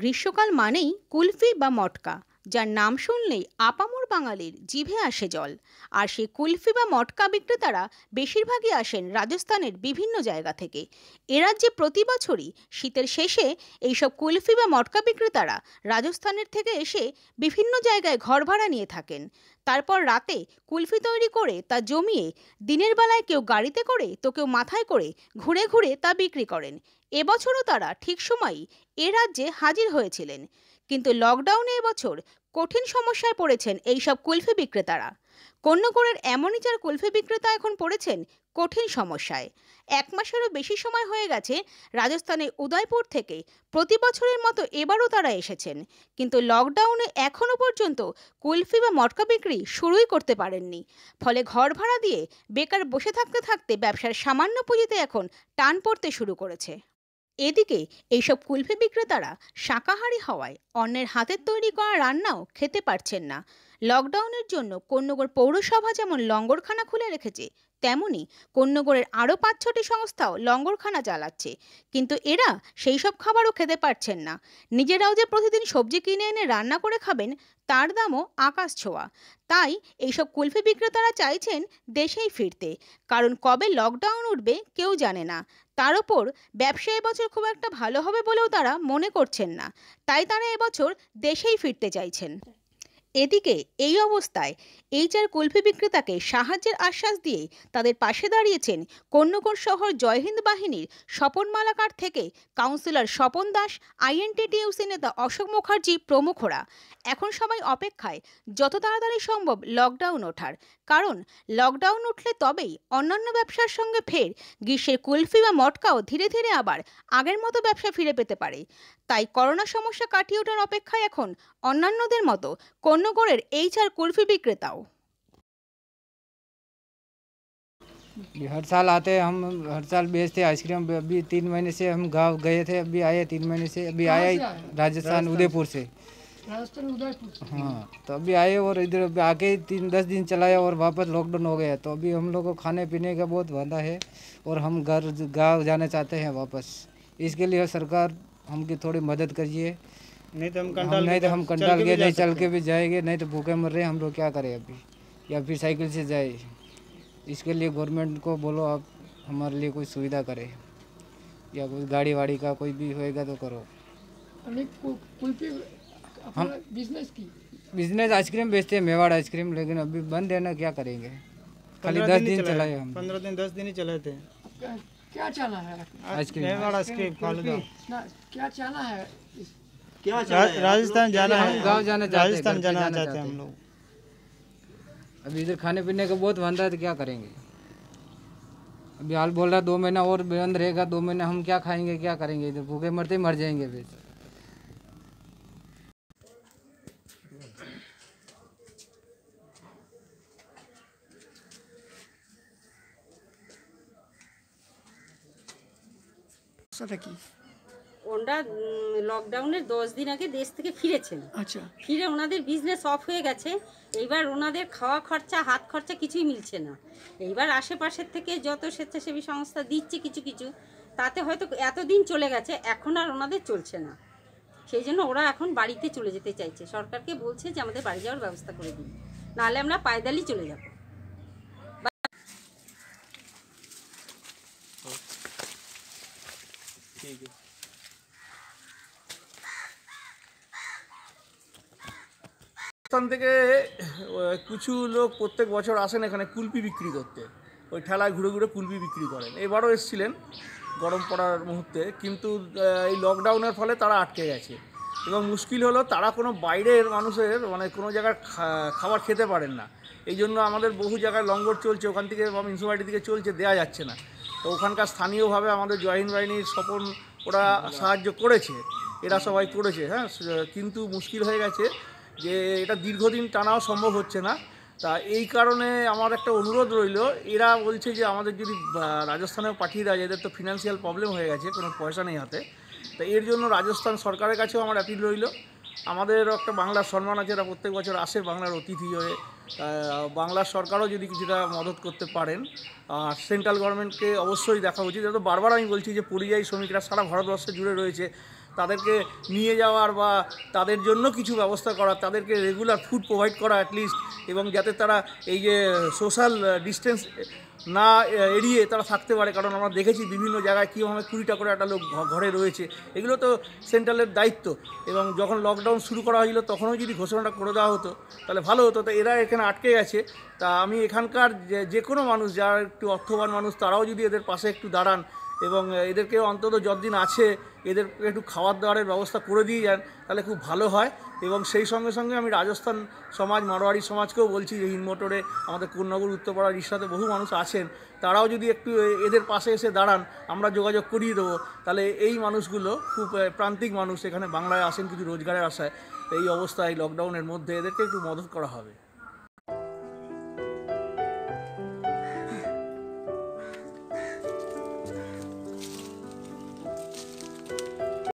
গ্রীষ্মকাল মানেই কুলফি বা মটকা যার নাম শুনলেই আপামর বাঙালির জিভে আসে জল আর সেই কুলফি বা মটকা বিক্রেতারা বেশিরভাগই আসেন রাজস্থানের বিভিন্ন জায়গা থেকে এরাজ্যে প্রতি বছরই শীতের শেষে এইসব কুলফি বা মটকা বিক্রেতারা রাজস্থানের থেকে এসে বিভিন্ন জায়গায় ঘর ভাড়া নিয়ে থাকেন তারপর রাতে কুলফি তৈরি করে তা জমিয়ে দিনের বেলায় কেউ গাড়িতে করে তো কেউ মাথায় করে ঘুরে ঘুরে তা বিক্রি করেন এবছরও তারা ঠিক সময়ই এ রাজ্যে হাজির হয়েছিলেন কিন্তু লকডাউনে এবছর কঠিন সমস্যায় পড়েছেন এই সব কুলফি বিক্রেতারা কন্যকোড়ের এমনই চার কুলফি বিক্রেতা এখন পড়েছেন কঠিন সমস্যায় এক মাসেরও বেশি সময় হয়ে গেছে রাজস্থানের উদয়পুর থেকে প্রতি বছরের মতো এবারও তারা এসেছেন কিন্তু লকডাউনে এখনও পর্যন্ত কুলফি বা মটকা বিক্রি শুরুই করতে পারেননি ফলে ঘর ভাড়া দিয়ে বেকার বসে থাকতে থাকতে ব্যবসার সামান্য পুঁজিতে এখন টান পড়তে শুরু করেছে এদিকে এইসব কুলফি বিক্রেতারা শাকাহারি হওয়ায় অন্যের হাতের তৈরি করা রান্নাও খেতে পারছেন না লকডাউনের জন্য কন্যগর পৌরসভা যেমন লঙ্গরখানা খুলে রেখেছে তেমনি কন্যগরের আরও পাঁচ ছটি সংস্থাও লঙ্গরখানা চালাচ্ছে কিন্তু এরা সেই সব খাবারও খেতে পারছেন না নিজেরাও যে প্রতিদিন সবজি কিনে এনে রান্না করে খাবেন তার দামও আকাশ ছোঁয়া তাই এইসব কুলফি বিক্রেতারা চাইছেন দেশেই ফিরতে কারণ কবে লকডাউন উঠবে কেউ জানে না তার ওপর ব্যবসা এবছর খুব একটা ভালো হবে বলেও তারা মনে করছেন না তাই তারা এবছর দেশেই ফিরতে চাইছেন এদিকে এই অবস্থায় এইচআর কুলফি বিক্রেতাকে সাহায্যের আশ্বাস দিয়ে তাদের পাশে দাঁড়িয়েছেন কন্যকোট শহর জয়হিন্দ বাহিনীর স্বপন মালাকার থেকে কাউন্সিলর স্বপন দাস আইএনটিটিউসি নেতা অশোক মুখার্জি প্রমুখরা এখন সবাই অপেক্ষায় যত তাড়াতাড়ি সম্ভব লকডাউন ওঠার কারণ লকডাউন উঠলে তবেই অন্যান্য ব্যবসার সঙ্গে ফের গ্রীষ্মের কুলফি বা মটকাও ধীরে ধীরে আবার আগের মতো ব্যবসা ফিরে পেতে পারে তাই করোনা সমস্যা কাটিয়ে ওঠার অপেক্ষায় এখন অন্যান্যদের মতো কর্ণগড়ের এইচ আর কুলফি বিক্রেতাও हर साल आते हम हर साल बेचते आइसक्रीम अभी तीन महीने से हम गांव गए थे अभी आए तीन महीने से अभी आए राजस्थान उदयपुर से राजस्थान उदयपुर हाँ तो अभी आए और इधर आके तीन दस दिन चलाया और वापस लॉकडाउन हो गया तो अभी हम लोग को खाने पीने का बहुत वादा है और हम घर गांव जाना चाहते हैं वापस इसके लिए सरकार हमकी थोड़ी मदद करिए नहीं तो हम कंटाल नहीं तो हम कंटाल गए नहीं चल के भी जाएंगे नहीं तो भूखे मर रहे हम लोग क्या करें अभी या फिर साइकिल से जाए इसके लिए गवर्नमेंट को बोलो आप हमारे लिए कोई सुविधा करे या कुछ गाड़ी वाड़ी का कोई भी होएगा तो करो हम बिजनेस की बिजनेस आइसक्रीम बेचते हैं मेवाड़ आइसक्रीम लेकिन अभी बंद है ना क्या करेंगे खाली दस दिन, चलाए हम पंद्रह दिन दस दिन ही चलाए थे क्या चाना है आइसक्रीम आइसक्रीम क्या चाना है क्या राजस्थान जाना है गांव जाना राजस्थान जाना चाहते हैं हम लोग अभी इधर खाने पीने का बहुत बंदा है तो क्या करेंगे अभी हाल बोल रहा है दो महीना और बंद रहेगा दो महीना हम क्या खाएंगे क्या करेंगे इधर भूखे मरते मर जाएंगे फिर সমস্যাটা কি ওনারা লকডাউনের দশ দিন আগে দেশ থেকে ফিরেছেন আচ্ছা ফিরে ওনাদের বিজনেস অফ হয়ে গেছে এইবার ওনাদের খাওয়া খরচা হাত খরচা কিছুই মিলছে না এইবার আশেপাশের থেকে যত স্বেচ্ছাসেবী সংস্থা দিচ্ছে কিছু কিছু তাতে হয়তো এতদিন চলে গেছে এখন আর ওনাদের চলছে না সেই জন্য ওরা এখন বাড়িতে চলে যেতে চাইছে সরকারকে বলছে যে আমাদের বাড়ি যাওয়ার ব্যবস্থা করে দিন নাহলে আমরা পায়দালই চলে যাবো ठीक है থেকে কিছু লোক প্রত্যেক বছর আসেন এখানে কুলপি বিক্রি করতে ওই ঠেলায় ঘুরে ঘুরে কুলপি বিক্রি করেন এবারও এসছিলেন গরম পড়ার মুহূর্তে কিন্তু এই লকডাউনের ফলে তারা আটকে গেছে এবং মুশকিল হলো তারা কোনো বাইরের মানুষের মানে কোনো জায়গার খাবার খেতে পারেন না এই জন্য আমাদের বহু জায়গায় লঙ্গর চলছে ওখান থেকে বা মিউনিসিপালিটি থেকে চলছে দেয়া যাচ্ছে না তো ওখানকার স্থানীয়ভাবে আমাদের জয়হিন বাহিনীর স্বপন ওরা সাহায্য করেছে এরা সবাই করেছে হ্যাঁ কিন্তু মুশকিল হয়ে গেছে যে এটা দীর্ঘদিন টানাও সম্ভব হচ্ছে না তা এই কারণে আমার একটা অনুরোধ রইল এরা বলছে যে আমাদের যদি রাজস্থানেও পাঠিয়ে দেয় এদের তো ফিনান্সিয়াল প্রবলেম হয়ে গেছে কোনো পয়সা নেই হাতে তা এর জন্য রাজস্থান সরকারের কাছেও আমার অ্যাপিল রইল আমাদের একটা বাংলার সম্মান আছে এরা প্রত্যেক বছর আসে বাংলার অতিথি হয়ে বাংলার সরকারও যদি কিছুটা মদত করতে পারেন আর সেন্ট্রাল গভর্নমেন্টকে অবশ্যই দেখা উচিত যেহেতু বারবার আমি বলছি যে পরিযায়ী শ্রমিকরা সারা ভারতবর্ষে জুড়ে রয়েছে তাদেরকে নিয়ে যাওয়ার বা তাদের জন্য কিছু ব্যবস্থা করা তাদেরকে রেগুলার ফুড প্রোভাইড করা অ্যাটলিস্ট এবং যাতে তারা এই যে সোশ্যাল ডিস্টেন্স না এড়িয়ে তারা থাকতে পারে কারণ আমরা দেখেছি বিভিন্ন জায়গায় কীভাবে কুড়িটা করে একটা লোক ঘরে রয়েছে এগুলো তো সেন্ট্রালের দায়িত্ব এবং যখন লকডাউন শুরু করা হয়েছিল তখনও যদি ঘোষণাটা করে দেওয়া হতো তাহলে ভালো হতো তা এরা এখানে আটকে গেছে তা আমি এখানকার যে কোনো মানুষ যারা একটু অর্থবান মানুষ তারাও যদি এদের পাশে একটু দাঁড়ান এবং এদেরকে অন্তত যতদিন আছে এদেরকে একটু খাওয়ার দাওয়ারের ব্যবস্থা করে দিয়ে যান তাহলে খুব ভালো হয় এবং সেই সঙ্গে সঙ্গে আমি রাজস্থান সমাজ মারোয়ারি সমাজকেও বলছি যে মোটরে আমাদের কন্যাগুর উত্তরপাড়া রিসাতে বহু মানুষ আছেন তারাও যদি একটু এদের পাশে এসে দাঁড়ান আমরা যোগাযোগ করিয়ে দেবো তাহলে এই মানুষগুলো খুব প্রান্তিক মানুষ এখানে বাংলায় আসেন কিছু রোজগারের আশায় এই অবস্থায় লকডাউনের মধ্যে এদেরকে একটু মদত করা হবে